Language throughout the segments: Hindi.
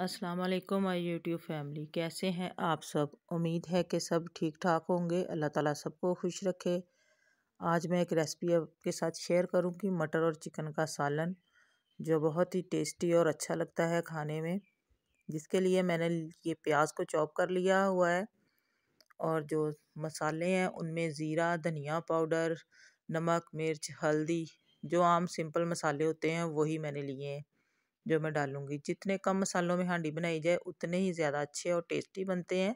अस्सलाम वालेकुम माय यूट्यूब फैमिली कैसे हैं आप सब उम्मीद है कि सब ठीक ठाक होंगे अल्लाह ताला सबको खुश रखे आज मैं एक रेसिपी आपके साथ शेयर करूंगी मटर और चिकन का सालन जो बहुत ही टेस्टी और अच्छा लगता है खाने में जिसके लिए मैंने ये प्याज को चॉप कर लिया हुआ है और जो मसाले हैं उनमें ज़ीरा धनिया पाउडर नमक मिर्च हल्दी जो आम सिंपल मसाले होते हैं वही मैंने लिए हैं जो मैं डालूँगी जितने कम मसालों में हांडी बनाई जाए उतने ही ज़्यादा अच्छे और टेस्टी बनते हैं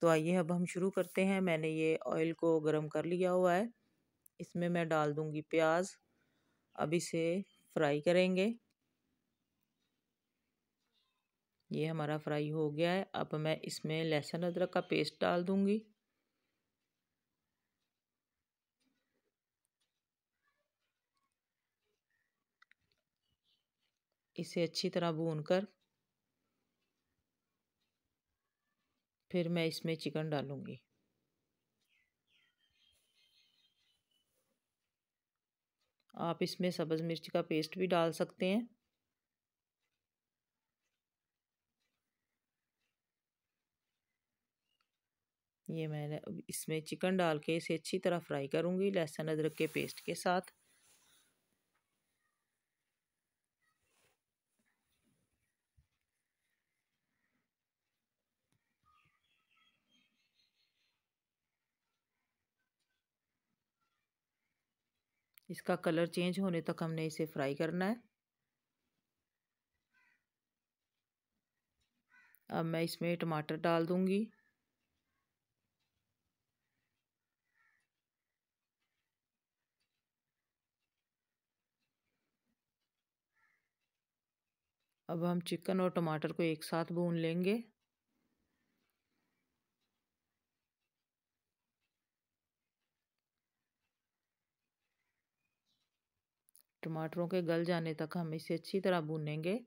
तो आइए अब हम शुरू करते हैं मैंने ये ऑयल को गर्म कर लिया हुआ है इसमें मैं डाल दूँगी प्याज अब इसे फ्राई करेंगे ये हमारा फ्राई हो गया है अब मैं इसमें लहसुन अदरक का पेस्ट डाल दूँगी इसे अच्छी तरह भून कर फिर मैं इसमें चिकन डालूंगी आप इसमें सब्ज़ मिर्च का पेस्ट भी डाल सकते हैं ये मैंने इसमें चिकन डाल के इसे अच्छी तरह फ्राई करूँगी लहसुन अदरक के पेस्ट के साथ इसका कलर चेंज होने तक हमने इसे फ्राई करना है अब मैं इसमें टमाटर डाल दूंगी अब हम चिकन और टमाटर को एक साथ भून लेंगे टमाटरों के गल जाने तक हम इसे अच्छी तरह भूनेंगे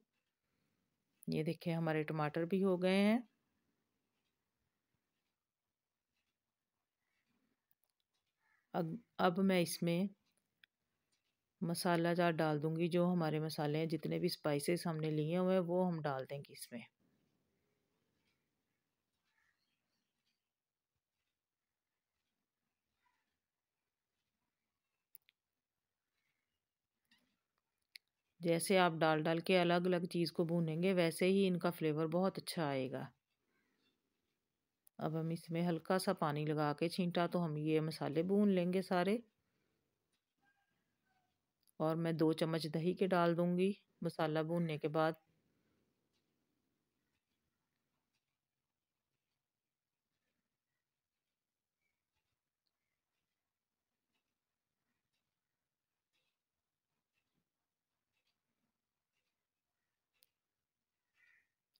ये देखिए हमारे टमाटर भी हो गए हैं अब अब मैं इसमें मसाला जार डाल दूंगी जो हमारे मसाले हैं जितने भी स्पाइसेस हमने लिए हुए हैं वो हम डाल देंगे इसमें जैसे आप डाल डाल के अलग अलग चीज़ को भूनेंगे वैसे ही इनका फ्लेवर बहुत अच्छा आएगा अब हम इसमें हल्का सा पानी लगा के छींटा तो हम ये मसाले भून लेंगे सारे और मैं दो चम्मच दही के डाल दूँगी मसाला भूनने के बाद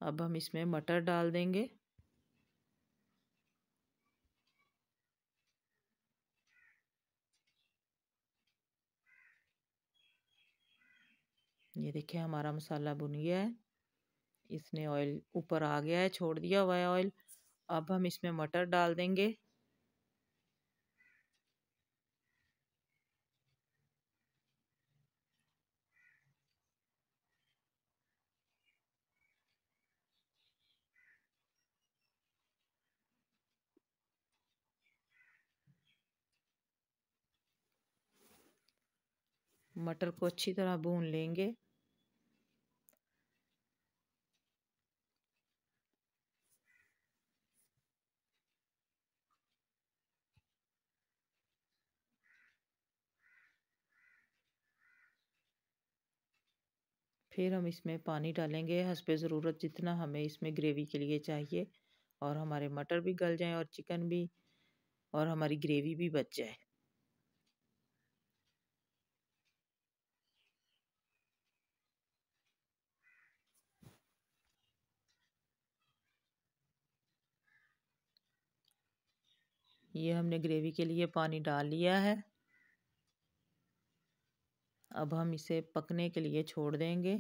अब हम इसमें मटर डाल देंगे ये देखिए हमारा मसाला बुन गया है इसने ऑयल ऊपर आ गया है छोड़ दिया हुआ है ऑयल अब हम इसमें मटर डाल देंगे मटर को अच्छी तरह भून लेंगे फिर हम इसमें पानी डालेंगे हंसपे ज़रूरत जितना हमें इसमें ग्रेवी के लिए चाहिए और हमारे मटर भी गल जाएं और चिकन भी और हमारी ग्रेवी भी बच जाए ये हमने ग्रेवी के लिए पानी डाल लिया है अब हम इसे पकने के लिए छोड़ देंगे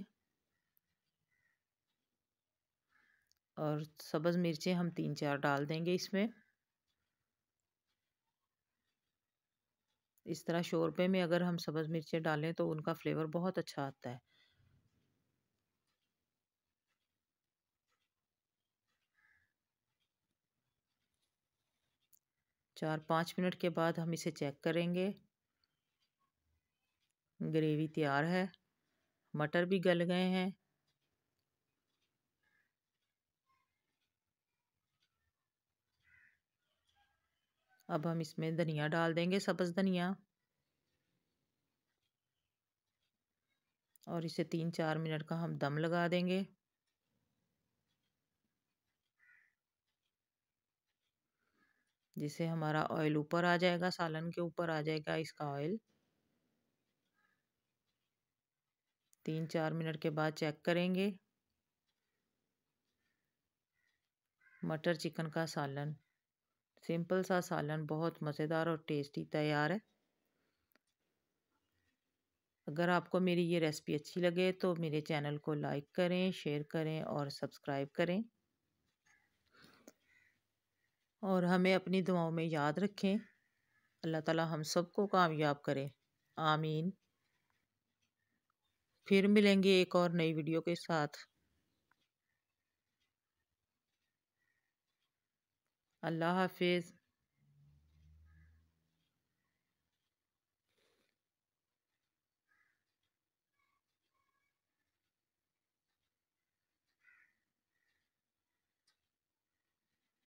और सब्ज़ मिर्चें हम तीन चार डाल देंगे इसमें इस तरह शोरबे में अगर हम सब्ज़ मिर्चें डालें तो उनका फ्लेवर बहुत अच्छा आता है चार पाँच मिनट के बाद हम इसे चेक करेंगे ग्रेवी तैयार है मटर भी गल गए हैं अब हम इसमें धनिया डाल देंगे सब्ज़ धनिया और इसे तीन चार मिनट का हम दम लगा देंगे जिससे हमारा ऑयल ऊपर आ जाएगा सालन के ऊपर आ जाएगा इसका ऑयल तीन चार मिनट के बाद चेक करेंगे मटर चिकन का सालन सिंपल सा सालन बहुत मज़ेदार और टेस्टी तैयार है अगर आपको मेरी ये रेसिपी अच्छी लगे तो मेरे चैनल को लाइक करें शेयर करें और सब्सक्राइब करें और हमें अपनी दुआओं में याद रखें अल्लाह ताला हम सबको कामयाब करें आमीन फिर मिलेंगे एक और नई वीडियो के साथ अल्लाह हाफिज़